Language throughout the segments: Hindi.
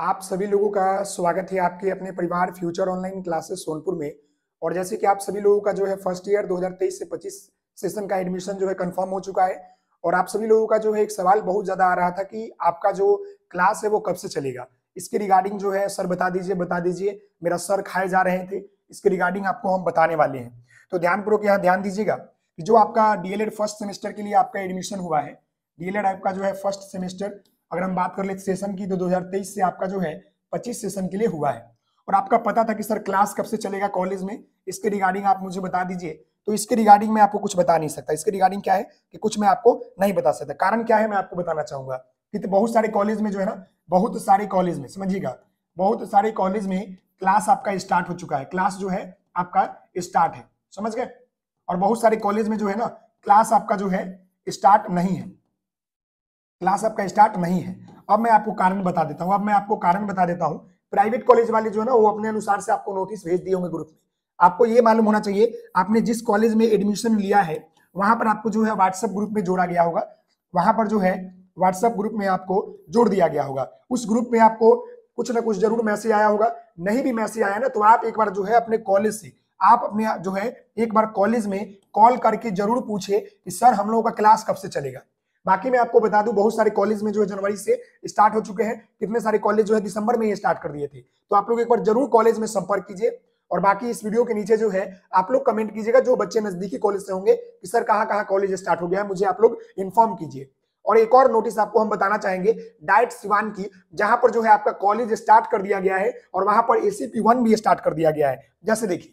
आप सभी लोगों का स्वागत है आपके अपने परिवार फ्यूचर ऑनलाइन क्लासेस सोनपुर में और जैसे कि आप सभी लोगों का जो है फर्स्ट ईयर 2023 से 25 सेशन का एडमिशन जो है कंफर्म हो चुका है और आप सभी लोगों का जो है एक सवाल बहुत ज्यादा आ रहा था कि आपका जो क्लास है वो कब से चलेगा इसके रिगार्डिंग जो है सर बता दीजिए बता दीजिए मेरा सर खाए जा रहे थे इसके रिगार्डिंग आपको हम बताने वाले हैं तो ध्यानपूर्वक यहाँ ध्यान दीजिएगा कि जो आपका डीएलएड फर्स्ट सेमेस्टर के लिए आपका एडमिशन हुआ है डीएलएड आपका जो है फर्स्ट सेमेस्टर अगर हम बात कर ले सेशन की तो 2023 से आपका जो है 25 सेशन के लिए हुआ है और आपका पता था कि सर क्लास कब से चलेगा कॉलेज में इसके रिगार्डिंग आप मुझे बता दीजिए तो इसके रिगार्डिंग मैं आपको कुछ बता नहीं सकता इसके रिगार्डिंग क्या है कि कुछ मैं आपको नहीं बता सकता कारण क्या है मैं आपको बताना चाहूंगा कि तो बहुत सारे कॉलेज में जो है ना बहुत सारे कॉलेज में समझिएगा बहुत सारे कॉलेज में क्लास आपका स्टार्ट हो चुका है क्लास जो है आपका स्टार्ट है समझ गए और बहुत सारे कॉलेज में जो है ना क्लास आपका जो है स्टार्ट नहीं है क्लास आपका स्टार्ट नहीं है अब मैं आपको कारण बता देता हूँ अब मैं आपको कारण बता देता हूँ प्राइवेट कॉलेज वाले जो है ना वो अपने अनुसार से आपको नोटिस भेज दिए होंगे ग्रुप में आपको ये मालूम होना चाहिए आपने जिस कॉलेज में एडमिशन लिया है वहां पर आपको जो है व्हाट्सएप ग्रुप में जोड़ा गया होगा वहां पर जो है व्हाट्सएप ग्रुप में आपको जोड़ दिया गया होगा उस ग्रुप में आपको कुछ ना कुछ जरूर मैसेज आया होगा नहीं भी मैसेज आया ना तो आप एक बार जो है अपने कॉलेज से आप अपने जो है एक बार कॉलेज में कॉल करके जरूर पूछे कि सर हम लोगों का क्लास कब से चलेगा बाकी मैं आपको बता दूं बहुत सारे कॉलेज में जो है जनवरी से स्टार्ट हो चुके हैं कितने सारे कॉलेज जो है दिसंबर में ही स्टार्ट कर दिए थे तो आप लोग एक बार जरूर कॉलेज में संपर्क कीजिए और बाकी इस वीडियो के नीचे जो है आप लोग कमेंट कीजिएगा जो बच्चे नजदीकी कॉलेज से होंगे कि सर कहाँ कहाँ कॉलेज स्टार्ट हो गया है मुझे आप लोग इन्फॉर्म कीजिए और एक और नोटिस आपको हम बताना चाहेंगे डाइट सिवान की जहां पर जो है आपका कॉलेज स्टार्ट कर दिया गया है और वहां पर एसीपी वन भी स्टार्ट कर दिया गया है जैसे देखिए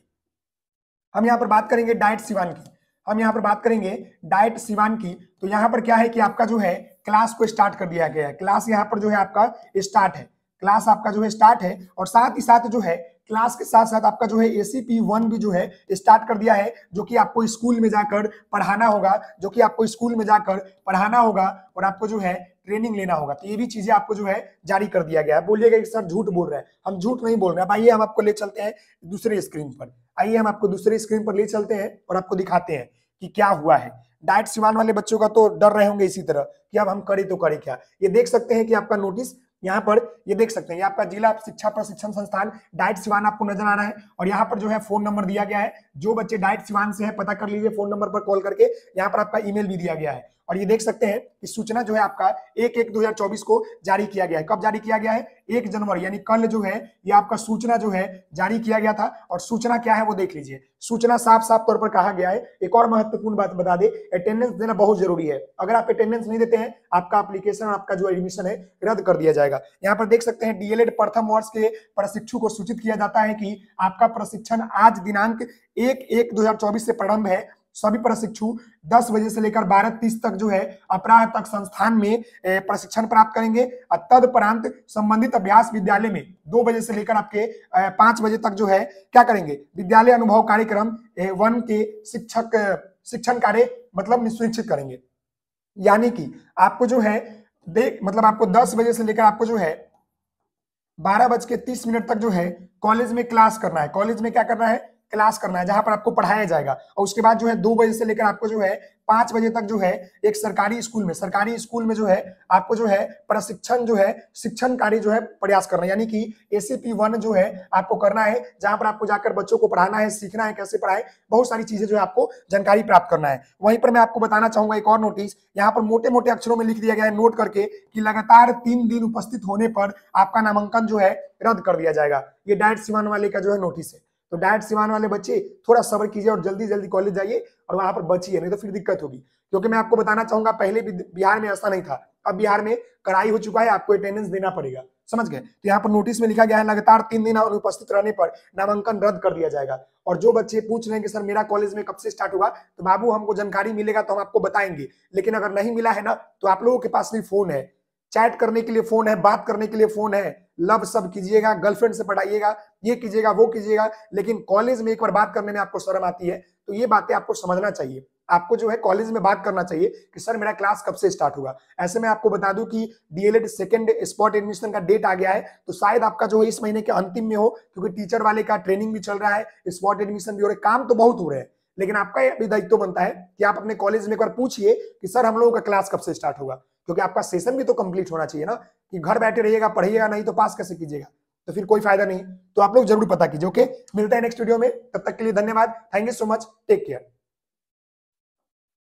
हम यहाँ पर बात करेंगे डाइट सिवान की हम यहाँ पर बात करेंगे डाइट सिवान की तो यहाँ पर क्या है कि आपका जो है क्लास को स्टार्ट कर दिया गया है क्लास यहाँ पर जो है आपका स्टार्ट है क्लास आपका जो है स्टार्ट है और साथ ही साथ जो है क्लास के साथ साथ आपका जो है एसीपी वन भी जो है स्टार्ट कर दिया है जो कि आपको स्कूल में जाकर पढ़ाना होगा जो कि आपको स्कूल में जाकर पढ़ाना होगा और आपको जो है ट्रेनिंग लेना होगा तो ये भी चीजें आपको जो है जारी कर दिया गया है बोलिएगा कि सर झूठ बोल रहे हैं हम झूठ नहीं बोल रहे हैं भाई हम आपको ले चलते हैं दूसरे स्क्रीन पर आइए हम आपको दूसरे स्क्रीन पर ले चलते हैं और आपको दिखाते हैं कि क्या हुआ है डाइट सिवान वाले बच्चों का तो डर रहे होंगे इसी तरह कि अब हम करें तो करें क्या ये देख सकते हैं कि आपका नोटिस यहाँ पर ये देख सकते हैं ये आपका जिला शिक्षा प्रशिक्षण संस्थान डाइट सिवान आपको नजर आ रहा है और यहाँ पर जो है फोन नंबर दिया गया है जो बच्चे डाइट सिवान से है पता कर लीजिए फोन नंबर पर कॉल करके यहाँ पर आपका ईमेल भी दिया गया है और ये देख सकते हैं कि सूचना जो है आपका एक एक 2024 को जारी किया गया है कब जारी किया गया है एक जनवरी यानी कल जो है ये आपका सूचना जो है जारी किया गया था और सूचना क्या है वो देख लीजिए सूचना साफ साफ तौर पर कहा गया है एक और महत्वपूर्ण बात बता दे अटेंडेंस देना बहुत जरूरी है अगर आप अटेंडेंस नहीं देते हैं आपका अप्लीकेशन आपका जो एडमिशन है रद्द कर दिया जाएगा जाएगा यहाँ पर देख सकते हैं डीएलएड प्रथम वर्ष के प्रशिक्षु को सूचित किया जाता है कि आपका प्रशिक्षण आज दिनांक एक एक दो से प्रारंभ है सभी प्रशिक्षु 10 बजे से लेकर 12:30 तक जो है अपराह तक संस्थान में प्रशिक्षण प्राप्त करेंगे और तदपरांत संबंधित अभ्यास विद्यालय में 2 बजे से लेकर आपके 5 बजे तक जो है क्या करेंगे विद्यालय अनुभव कार्यक्रम वन के शिक्षक शिक्षण कार्य मतलब निश्चित करेंगे यानी कि आपको जो है देख मतलब आपको दस बजे से लेकर आपको जो है बारह बज के तीस मिनट तक जो है कॉलेज में क्लास करना है कॉलेज में क्या करना है क्लास करना है जहां पर आपको पढ़ाया जाएगा और उसके बाद जो है दो बजे से लेकर आपको जो है पांच बजे तक जो है एक सरकारी स्कूल में सरकारी स्कूल में जो है आपको जो है प्रशिक्षण जो है शिक्षण कार्य जो है प्रयास करना है यानी कि एसीपी वन जो है आपको करना है जहां पर आपको जाकर बच्चों को पढ़ाना है सीखना है कैसे पढ़ाए बहुत सारी चीजें जो है आपको जानकारी प्राप्त करना है वहीं पर मैं आपको बताना चाहूंगा एक और नोटिस यहाँ पर मोटे मोटे अक्षरों में लिख दिया गया है नोट करके कि लगातार तीन दिन उपस्थित होने पर आपका नामांकन जो है रद्द कर दिया जाएगा ये डायट सिवान वाले का जो है नोटिस है तो डायट सिवान वाले बच्चे थोड़ा सबर कीजिए और जल्दी जल्दी कॉलेज जाइए और वहां पर बचिए नहीं तो फिर दिक्कत होगी क्योंकि मैं आपको बताना चाहूंगा पहले भी बिहार में ऐसा नहीं था अब बिहार में कड़ाई हो चुका है आपको अटेंडेंस देना पड़ेगा समझ गए तो यहाँ पर नोटिस में लिखा गया है लगातार तीन दिन और उपस्थित रहने पर नामांकन रद्द कर दिया जाएगा और जो बच्चे पूछ रहे हैं कि सर मेरा कॉलेज में कब से स्टार्ट होगा तो बाबू हमको जानकारी मिलेगा तो हम आपको बताएंगे लेकिन अगर नहीं मिला है ना तो आप लोगों के पास भी फोन है चैट करने के लिए फोन है बात करने के लिए फोन है लव सब कीजिएगा गर्लफ्रेंड से पढ़ाइएगा ये कीजिएगा वो कीजिएगा लेकिन कॉलेज में एक बार बात करने में आपको शर्म आती है तो ये बातें आपको समझना चाहिए आपको जो है कॉलेज में बात करना चाहिए कि सर मेरा क्लास कब से स्टार्ट हुआ ऐसे में आपको बता दूं कि डीएलएड सेकंड स्पॉट एडमिशन का डेट आ गया है तो शायद आपका जो है इस महीने के अंतिम में हो क्योंकि टीचर वाले का ट्रेनिंग भी चल रहा है स्पॉट एडमिशन भी हो रहा है काम तो बहुत हो रहे हैं लेकिन आपका यह भी दायित्व तो बनता है कि आप अपने कॉलेज में एक बार पूछिए कि सर हम लोगों का क्लास कब से स्टार्ट होगा क्योंकि आपका सेशन भी तो कंप्लीट होना चाहिए ना कि घर बैठे रहिएगा पढ़िएगा नहीं तो पास कैसे कीजिएगा तो फिर कोई फायदा नहीं तो आप लोग जरूर पता कीजिए ओके मिलता है नेक्स्ट वीडियो में तब तक के लिए धन्यवाद thank you so much take care